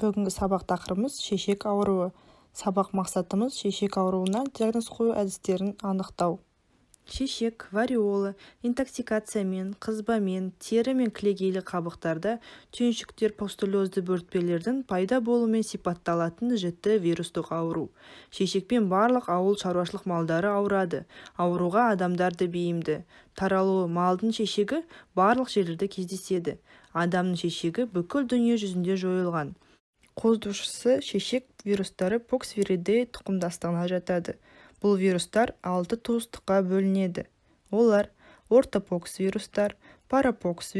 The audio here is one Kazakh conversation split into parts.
бүгінгі сабақ тақырыбымыз шешек ауруы сабақ мақсатымыз шешек ауруына диагноз қою әдістерін анықтау шешек вариолы интоксикациямен қызбамен тері мен кілегейлі қабықтарда түйіншіктер пустулезді бөртпелердің пайда болуымен сипатталатын жіті вирустық ауру шешекпен барлық ауыл шаруашылық малдары ауырады ауруға адамдарды бейімді таралуы малдың шешегі барлық жерлерде кездеседі адамның шешегі бүкіл дүние жүзінде жойылған қоздушысы шешек вирустары поксвиридей тұқымдастығына жатады бұл вирустар алты туыстыққа бөлінеді олар ортопокс вирустар, вирустар, парапокс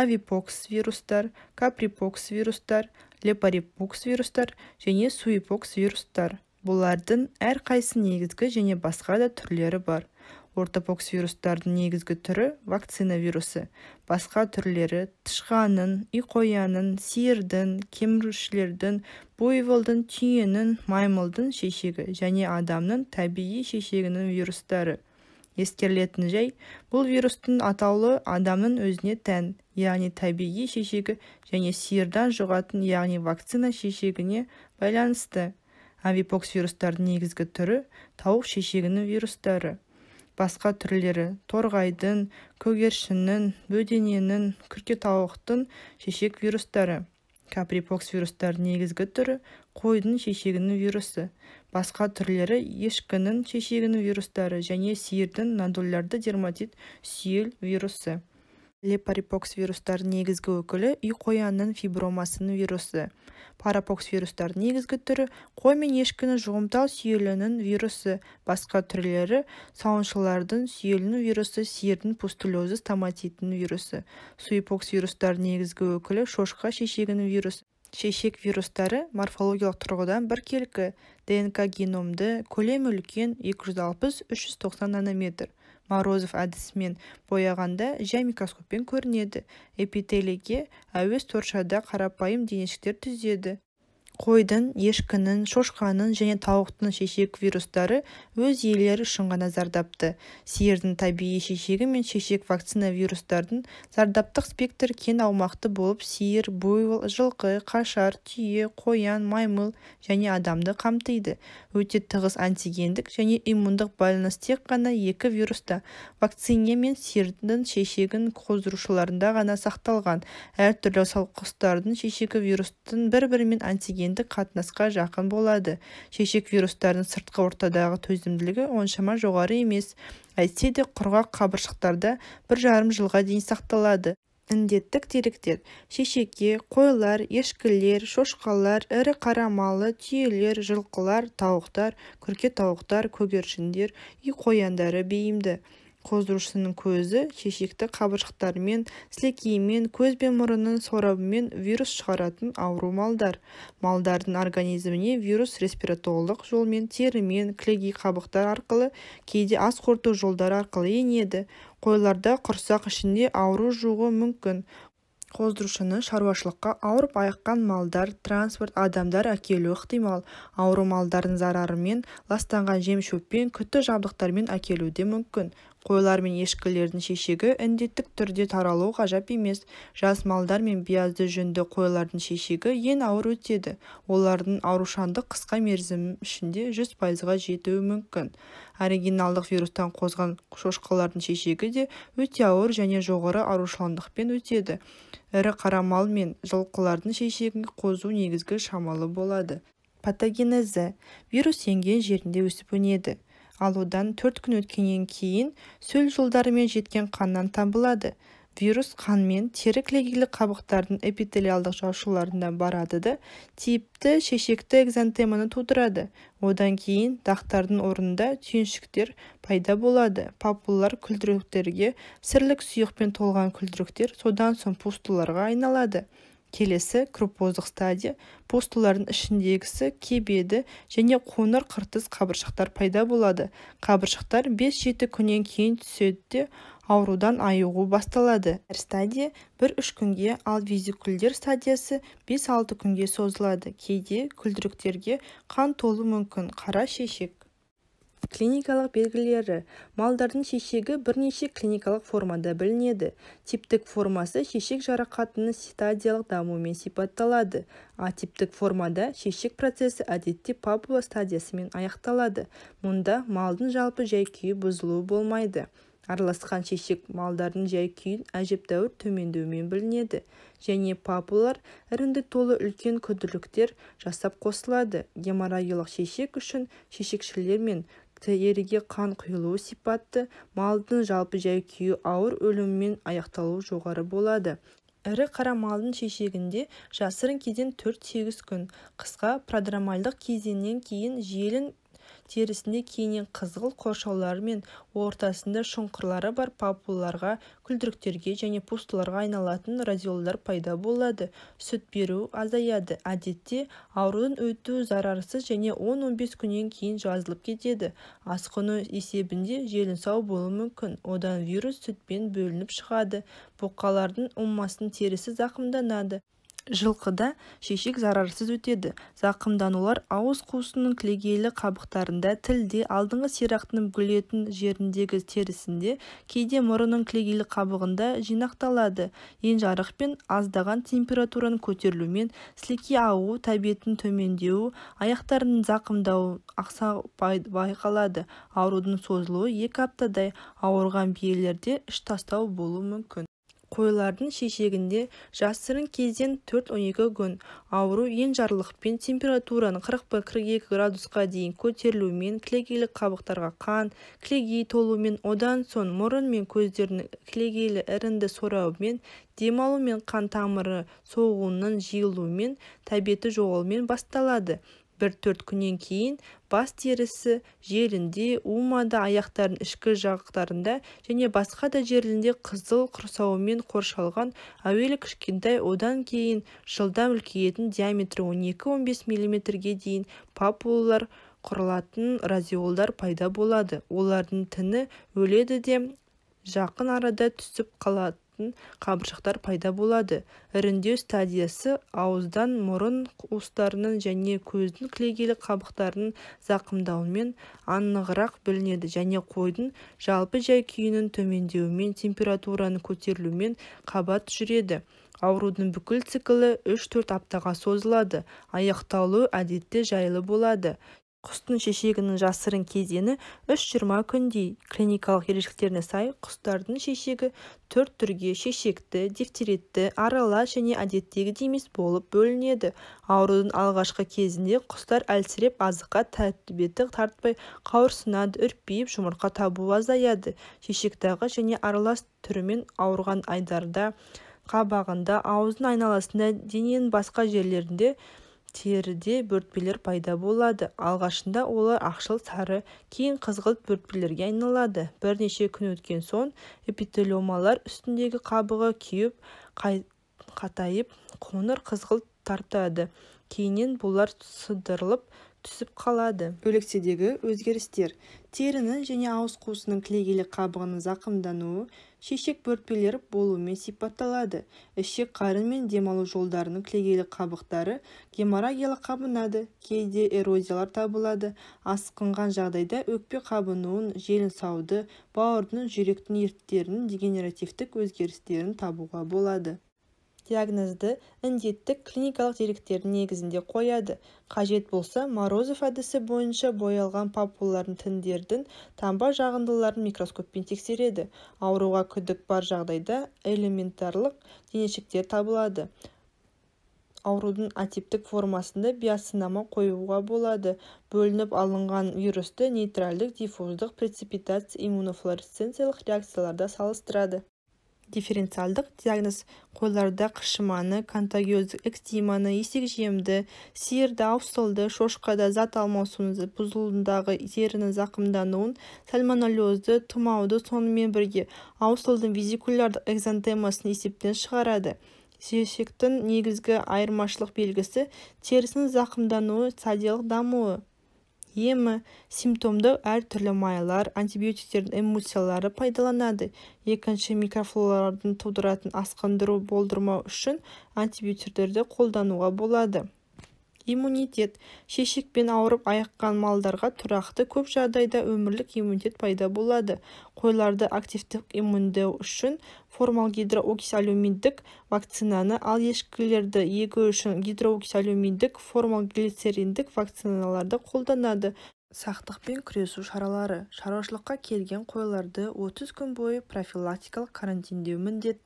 авипокс вирустар, каприпокс вирустар, лепарипокс вирустар және суипокс вирустар. бұлардың әрқайсысының негізгі және басқа да түрлері бар вирустардың негізгі түрі вакцина вирусы басқа түрлері тышқанның үй қоянның сиырдың кемірушілердің буйволдың түйенің маймылдың шешегі және адамның табиғи шешегінің вирустары ескерілетін жай бұл вирустың атаулы адамның өзіне тән яғни табиғи шешегі және сиырдан жұғатын яғни вакцина шешегіне байланысты авипокс вирустардың негізгі түрі тауық шешегінің вирустары басқа түрлері торғайдың көгершіннің бөдененің күркетауықтың шешек вирустары каприпокс вирустарының негізгі түрі қойдың шешегінің вирусы басқа түрлері ешкінің шешегінің вирустары және сиырдың нодулярды дерматит сүйел вирусы Лепарипокс вирустардың негізгі өкілі үй қоянның фибромасының вирусы Парапокс вирустардың негізгі түрі қой мен ешкінің жұғымтал сүйелінің вирусы басқа түрлері сауыншылардың сүйелінің вирусы сиырдың пустулезы стоматитінің вирусы суипокс вирустардың негізгі өкілі шошқа шешегінің вирусы шешек вирустары морфологиялық тұрғыдан біркелкі днк геномды көлемі үлкен 260-390 нанометр морозов әдісімен бояғанда жай микроскоппен көрінеді эпителийге әуес торшада қарапайым денешіктер түзеді қойдың ешкінің шошқаның және тауықтың шешек вирустары өз иелері үшін ғана зардапты сиырдың табиғи шешегі мен шешек вакцина вирустардың зардаптық спектр кен аумақты болып сиыр буйвол жылқы қашар түйе қоян маймыл және адамды қамтиды өте тығыз антигендік және иммундық байланыс тек қана екі вируста вакцине мен сиырдың шешегін қоздырушыларында ғана сақталған әртүрлі құстардың шешегі вирустың бір-бірімен антиген гендік қатынасқа жақын болады шешек вирустарының сыртқы ортадағы төзімділігі оншама жоғары емес әйтсе де құрғақ қабыршықтарда бір жарым жылға дейін сақталады індеттік деректер шешекке қойлар ешкілер шошқалар ірі қара малы түйелер жылқылар тауықтар күрке тауықтар көгершіндер үй қояндары бейімді қоздырушының көзі шешекті қабыршықтармен сілекейімен көз бен мұрынның сорабымен вирус шығаратын ауру малдар малдардың организміне вирус респираторлық жолмен терімен кілегей қабықтар арқылы кейде ас қорыту жолдары арқылы енеді қойларда құрсақ ішінде ауру жуғы мүмкін қоздырушыны шаруашылыққа ауырып аяққан малдар транспорт адамдар әкелу ықтимал ауру малдардың зарарымен ластанған жем-шөппен күтті жабдықтармен әкелуі де мүмкін қойлар мен ешкілердің шешегі індеттік түрде таралуы ғажап емес жас малдар мен биязды жүнді қойлардың шешегі ең ауыр өтеді олардың аурушандық қысқа мерзім ішінде жүз пайызға жетуі мүмкін оригиналдық вирустан қозған шошқалардың шешегі де өте ауыр және жоғары аурушандықпен өтеді ірі қара мал мен жылқылардың шешегін қозу негізгі шамалы болады патогенезі вирус енген жерінде өсіп өнеді алудан төрт күн өткеннен кейін сөл жолдарымен жеткен қаннан табылады вирус қанмен тері кілегейлі қабықтардың эпителиалдық жасушаларына барады да типті шешекті экзантеманы тудырады одан кейін дақтардың орнында түйіншіктер пайда болады папуллар күлдіріктерге сірлік сұйықпен толған күлдіріктер содан соң пустуларға айналады келесі крупоздық стадия пустулардың ішіндегісі кебеді және қоңыр қыртыс қабыршақтар пайда болады Қабыршықтар 5-7 күннен кейін түседі де аурудан айығу басталады әр стадия бір үш күнге ал визикулдер стадиясы 5-6 күнге созылады кейде күлдіріктерге қан толу мүмкін қара шешек клиникалық белгілері малдардың шешегі бірнеше клиникалық формада білінеді типтік формасы шешек жарақатының стадиялық дамуымен сипатталады атиптік формада шешек процесі әдетте папула стадиясымен аяқталады мұнда малдың жалпы жай-күйі бұзылуы болмайды араласқан шешек малдардың жай-күйін әжептәуір төмендеумен білінеді және папулар ірінді толы үлкен күділіктер жасап қосылады геморрагиялық шешек үшін шешекшілер мен теріге қан құйылуы сипатты малдың жалпы жай-күйі ауыр өліммен аяқталуы жоғары болады ірі қара малдың шешегінде жасырын кезең төрт-сегіз күн қысқа продромальдық кезеңнен кейін желін терісінде кейіннен қызғылт қоршаулары мен ортасында шұңқырлары бар папулларға күлдіріктерге және пустыларға айналатын радиолдар пайда болады сүт беру азаяды әдетте аурудың өтуі зарарсыз және 10-15 күннен кейін жазылып кетеді асқыну есебінде сау болуы мүмкін одан вирус сүтпен бөлініп шығады бұқалардың ұммасының терісі зақымданады жылқыда шешек зарарсыз өтеді зақымданулар ауыз қуысының кілегейлі қабықтарында тілде алдыңғы сирақтың бүгілетін жеріндегі терісінде кейде мұрынның кілегейлі қабығында жинақталады енжарық пен аздаған температураның көтерілуімен сілекей ауы тәбетінің төмендеуі аяқтарының зақымдауы ақса байқалады аурудың созылуы екі аптадай ауырған биелерде іш тастау болуы мүмкін қойлардың шешегінде жасырын кезден төрт 12 күн ауру енжарлықпен температураның қырық бір-қырық градусқа дейін көтерілуімен кілегейлі қабықтарға қан кілегей толуымен одан соң мұрын мен көздердің кілегейлі әрінді сорауымен демалу мен қан тамыры соғуының жиылуымен тәбеті жоғалуымен басталады бір төрт күннен кейін бас терісі желінде умада аяқтарын ішкі жақтарында және басқа да жерлінде қызыл құрсауымен қоршалған әуелі кішкентай одан кейін жылдам үлкейетін диаметрі 12-15 мм-ге дейін папулалар құрылатын радиолдар пайда болады олардың тіні өледі де жақын арада түсіп қалады қабыршақтар пайда болады Іріндеу стадиясы ауыздан мұрын қуыстарының және көздің кілегейлі қабықтарының зақымдауымен анығырақ білінеді және қойдың жалпы жай-күйінің төмендеуімен температураның көтерілуімен қабат жүреді аурудың бүкіл циклы үш-төрт аптаға созылады аяқталуы әдетте жайлы болады құстың шешегінің жасырын кезеңі үш жиырма күндей клиникалық ерекшеліктеріне сай құстардың шешегі төрт түрге шешекті дифтеритті аралас және әдеттегі демес болып бөлінеді аурудың алғашқы кезінде құстар әлсіреп азыққа тәбеті тартпай қауырсынады үрпиіп жұмыртқа табуы азаяды шешектағы және аралас түрімен ауырған айдарда қабағында аузын айналасында дененің басқа жерлерінде теріде бөртпелер пайда болады алғашында олар ақшыл сары кейін қызғылт бөртпелерге айналады бірнеше күн өткен соң эпителиомалар үстіндегі қабығы күйіп қатайып қоңыр қызғылт тартады кейіннен бұлар сыдырылып түсіп қалады өлекседегі өзгерістер терінің және ауыз қуысының кілегейлі қабығының зақымдануы шешек бөртпелер болуымен сипатталады ішек қарын мен демалу жолдарының кілегейлі қабықтары геморрагиялық қабынады кейде эрозиялар табылады асқынған жағдайда өкпе қабынуын сауды бауырдың жүректің ерттерінің дегенеративтік өзгерістерін табуға болады диагнозды індеттік клиникалық деректердің негізінде қояды қажет болса морозов әдісі бойынша боялған папулалардың тіндердің таңба жағындыларын микроскоппен тексереді ауруға күдік бар жағдайда элементарлық денешіктер табылады аурудың атиптік формасында биосынама қоюға болады бөлініп алынған вирусты нейтральдік диффуздық преципитация иммунофлуоресценциялық реакцияларда салыстырады дифференциалдық диагноз қойларда қышыманы контагиоздық экстиманы есек жемді сиырда аусылды шошқада зат алмасуны бұзылуындағы терінің зақымдануын сальмонеллезді тұмауды сонымен бірге аусылдың визикулярдық экзантемасын есептен шығарады сүйешектің негізгі айырмашылық белгісі терісінің зақымдануы стадиялық дамуы емі симптомды әртүрлі майлар антибиотиктердің эмульсиялары пайдаланады екінші микрофлоралардың тудыратын асқындыру болдырмау үшін антибиотиктерді қолдануға болады иммунитет шешекпен ауырып аяққан малдарға тұрақты көп жағдайда өмірлік иммунитет пайда болады қойларды активтік иммундау үшін формалгидроксиалуминдік вакцинаны ал ешкілерді егу үшін формал-глицериндік вакциналарды қолданады сақтықпен күресу шаралары шаруашылыққа келген қойларды 30 күн бойы профилактикалық карантиндеу міндет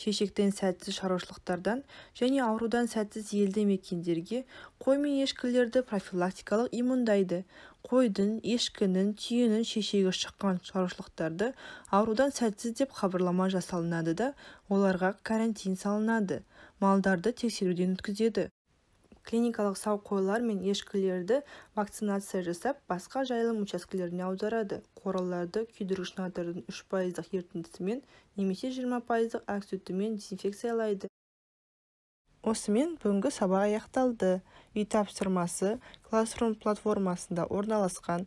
шешектен сәтсіз шаруашылықтардан және аурудан сәтсіз елді мекендерге қой мен ешкілерді профилактикалық иммундайды қойдың ешкінің түйенің шешегі шыққан шаруашылықтарды аурудан сәтсіз деп хабарлама жасалынады да оларға карантин салынады малдарды тексеруден өткізеді клиникалық сау қойлар мен ешкілерді вакцинация жасап басқа жайылым учаскелеріне аударады қораларды күйдіргіш натрийдің үш пайыздық ерітіндісімен немесе 20 пайыздық дезинфекциялайды осымен бүгінгі сабақ аяқталды үй тапсырмасы classroom платформасында орналасқан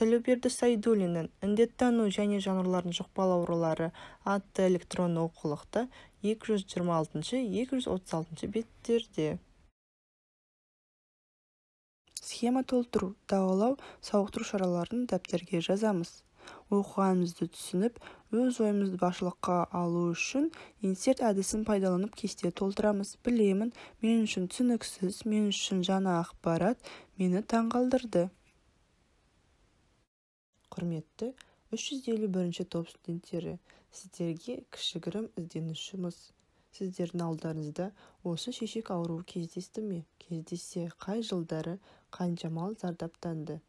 тілеуберді сайдулиннің індеттану және жануарлардың жұқпалы аурулары атты электронды оқулықты 226-236 беттерде схема толтыру дауалау сауықтыру шараларын дәптерге жазамыз оқығанымызды түсініп өз ойымызды басшылыққа алу үшін инсерт әдісін пайдаланып кесте толтырамыз білемін мен үшін түсініксіз мен үшін жаңа ақпарат мені таңғалдырды құрметті 351 топ студенттері сіздерге кішігірім ізденушіміз сіздердің алдарыңызда осы шешек ауруы кездесті ме кездессе қай жылдары қанша мал зардаптанды